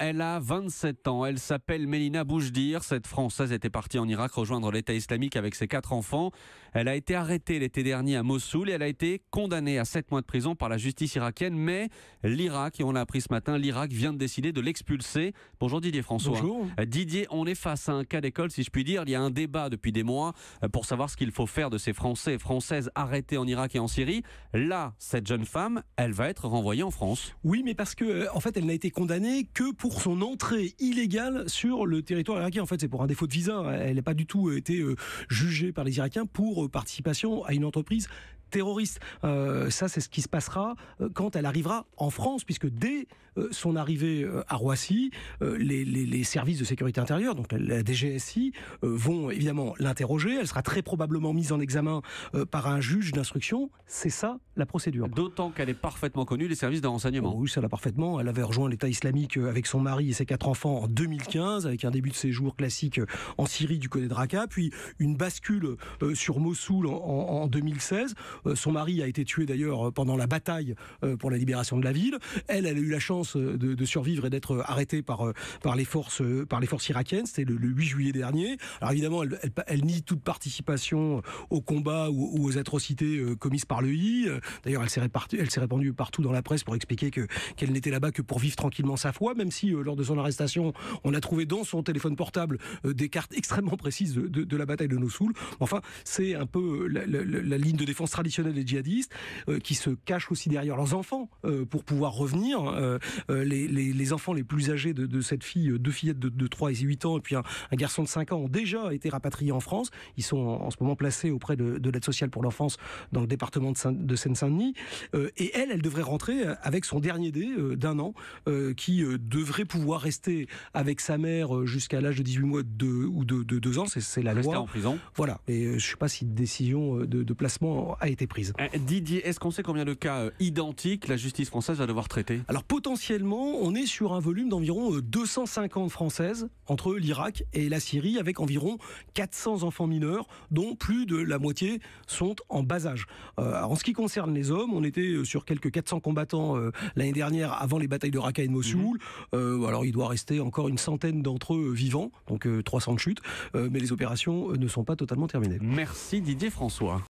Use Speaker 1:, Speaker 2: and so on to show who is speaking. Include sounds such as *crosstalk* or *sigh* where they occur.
Speaker 1: Elle a 27 ans. Elle s'appelle Mélina Boujdir. Cette Française était partie en Irak rejoindre l'État islamique avec ses quatre enfants. Elle a été arrêtée l'été dernier à Mossoul et elle a été condamnée à 7 mois de prison par la justice irakienne. Mais l'Irak, et on l'a appris ce matin, l'Irak vient de décider de l'expulser. Bonjour Didier François. Bonjour. Euh, Didier, on est face à un cas d'école, si je puis dire. Il y a un débat depuis des mois euh, pour savoir ce qu'il faut faire de ces Français et Françaises arrêtés en Irak et en Syrie. Là, cette jeune femme, elle va être renvoyée en France.
Speaker 2: Oui, mais parce que, euh, en fait, elle n'a été condamnée que pour pour son entrée illégale sur le territoire irakien. En fait, c'est pour un défaut de visa. Elle n'a pas du tout été euh, jugée par les Irakiens pour euh, participation à une entreprise terroriste. Euh, ça, c'est ce qui se passera euh, quand elle arrivera en France, puisque dès euh, son arrivée à Roissy, les, services de sécurité intérieure, donc la DGSI, vont évidemment l'interroger. Elle sera très probablement mise en examen par un juge d'instruction. C'est ça la procédure.
Speaker 1: D'autant qu'elle est parfaitement connue les services de renseignement. Oh
Speaker 2: oui, ça l'a parfaitement. Elle avait rejoint l'État islamique avec son mari et ses quatre enfants en 2015, avec un début de séjour classique en Syrie du côté de Raqqa, puis une bascule sur Mossoul en 2016. Euh, son mari a été tué d'ailleurs euh, pendant la bataille euh, pour la libération de la ville. Elle, elle a eu la chance de, survivre et d'être arrêtée par, par, les forces, par les forces irakiennes. C'était le, 8 juillet dernier. Alors évidemment, elle, nie toute participation au combat ou, aux atrocités commises par le I. D'ailleurs, elle s'est répandue, répandue, partout dans la presse pour expliquer qu'elle n'était là-bas que pour vivre tranquillement sa foi, même si lors de son arrestation, on a trouvé dans son téléphone portable des cartes *laughs* extrêmement précises de, la bataille de nossoul Enfin, c'est un peu la, la, ligne de défense traditionnelle traditionnels djihadistes euh, qui se cachent aussi derrière leurs enfants euh, pour pouvoir revenir. Euh, les, les, enfants les plus âgés de, cette fille, deux fillettes de, 3 et 8 ans et puis un, garçon de 5 ans ont déjà été rapatriés en France. Ils sont en, ce moment placés auprès de, l'aide sociale pour l'enfance dans le département de, Seine-Saint-Denis. et elle, elle devrait rentrer avec son dernier dé d'un an qui devrait pouvoir rester avec sa mère jusqu'à l'âge de 18 mois de, ou de, 2 ans. C'est la loi. en prison. Voilà. Et je ne sais pas si une décision de, de placement a été eh,
Speaker 1: Didier, est-ce qu'on sait combien de cas euh, identiques la justice française va devoir traiter
Speaker 2: Alors potentiellement, on est sur un volume d'environ 250 euh, françaises entre l'Irak et la Syrie, avec environ 400 enfants mineurs, dont plus de la moitié sont en bas âge. Euh, en ce qui concerne les hommes, on était sur quelques 400 combattants l'année dernière avant les batailles de Raqqa et de Mossoul. Mhm. alors il doit rester encore une centaine d'entre eux vivants, donc 300 de chute, mais les opérations ne sont pas totalement terminées. Merci Didier François.